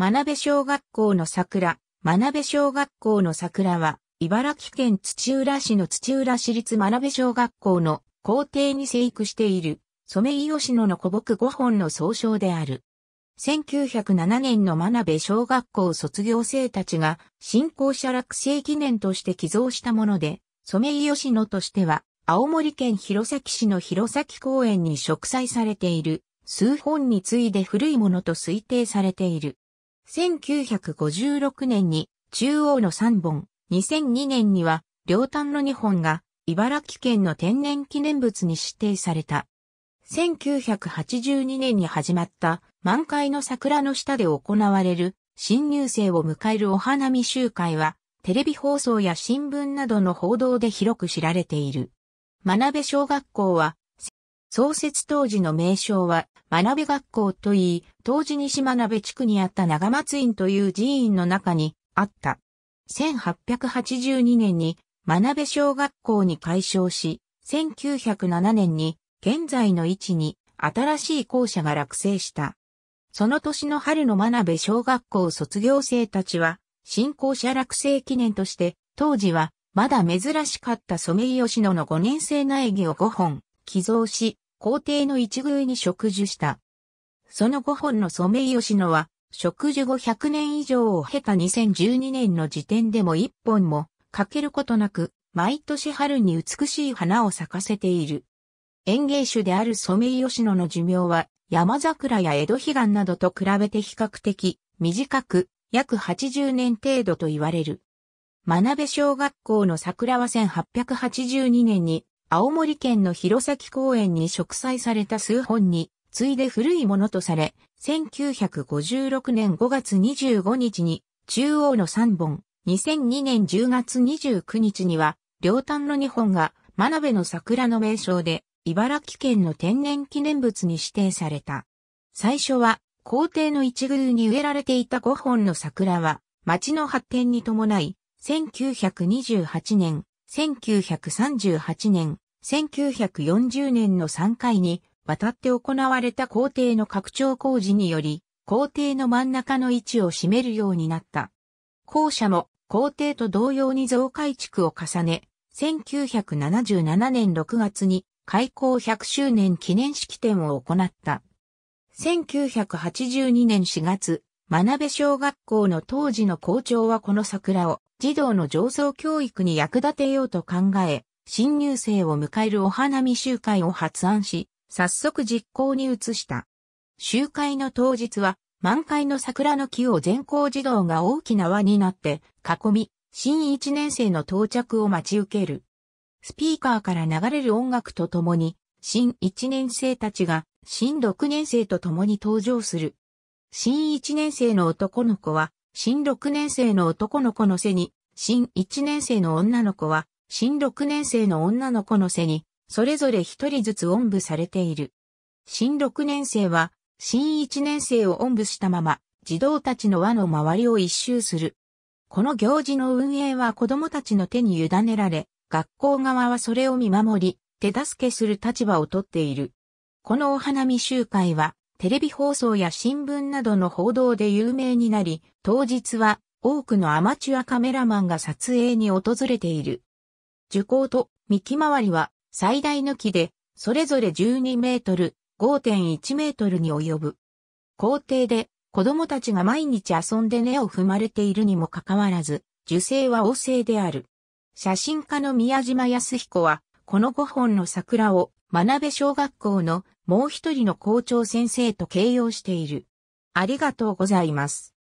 学鍋小学校の桜、学鍋小学校の桜は、茨城県土浦市の土浦市立学鍋小学校の校庭に生育している、ソメイヨシノの古木5本の総称である。1907年の真鍋小学校卒業生たちが新校舎落成記念として寄贈したもので、ソメイヨシノとしては青森県弘前市の弘前公園に植栽されている数本に次いで古いものと推定されている。1956年に中央の3本、2002年には両端の2本が茨城県の天然記念物に指定された。1982年に始まった満開の桜の下で行われる新入生を迎えるお花見集会はテレビ放送や新聞などの報道で広く知られている。学べ小学校は創設当時の名称は、学び学校といい、当時西学部地区にあった長松院という寺院の中にあった。1882年に学部小学校に改称し、1907年に現在の位置に新しい校舎が落成した。その年の春の学部小学校卒業生たちは、新校舎落成記念として、当時はまだ珍しかったソメイヨシノの5年生苗木を5本寄贈し、皇帝の一宮に植樹した。その五本のソメイヨシノは、植樹後100年以上を経た2012年の時点でも一本も欠けることなく、毎年春に美しい花を咲かせている。園芸種であるソメイヨシノの寿命は、山桜や江戸彼岸などと比べて比較的短く、約80年程度と言われる。学鍋小学校の桜は1882年に青森県の弘前公園に植栽された数本に、ついで古いものとされ、1956年5月25日に、中央の3本、2002年10月29日には、両端の2本が、真鍋の桜の名称で、茨城県の天然記念物に指定された。最初は、皇帝の一宮に植えられていた5本の桜は、町の発展に伴い、1928年1938年、1940年の3回に渡って行われた校庭の拡張工事により、校庭の真ん中の位置を占めるようになった。校舎も校庭と同様に増改築を重ね、1977年6月に開校100周年記念式典を行った。1982年4月、学部小学校の当時の校長はこの桜を児童の上層教育に役立てようと考え、新入生を迎えるお花見集会を発案し、早速実行に移した。集会の当日は、満開の桜の木を全校児童が大きな輪になって囲み、新一年生の到着を待ち受ける。スピーカーから流れる音楽とともに、新一年生たちが新六年生と共に登場する。新一年生の男の子は新6年生の男の子の背に、新1年生の女の子は、新6年生の女の子の背に、それぞれ一人ずつおんぶされている。新6年生は、新1年生をおんぶしたまま、児童たちの輪の周りを一周する。この行事の運営は子供たちの手に委ねられ、学校側はそれを見守り、手助けする立場をとっている。このお花見集会は、テレビ放送や新聞などの報道で有名になり、当日は多くのアマチュアカメラマンが撮影に訪れている。樹高と幹回りは最大の木で、それぞれ12メートル、5.1メートルに及ぶ。校庭で子供たちが毎日遊んで根を踏まれているにもかかわらず、樹勢は旺盛である。写真家の宮島康彦は、この5本の桜を、学べ小学校のもう一人の校長先生と形容している。ありがとうございます。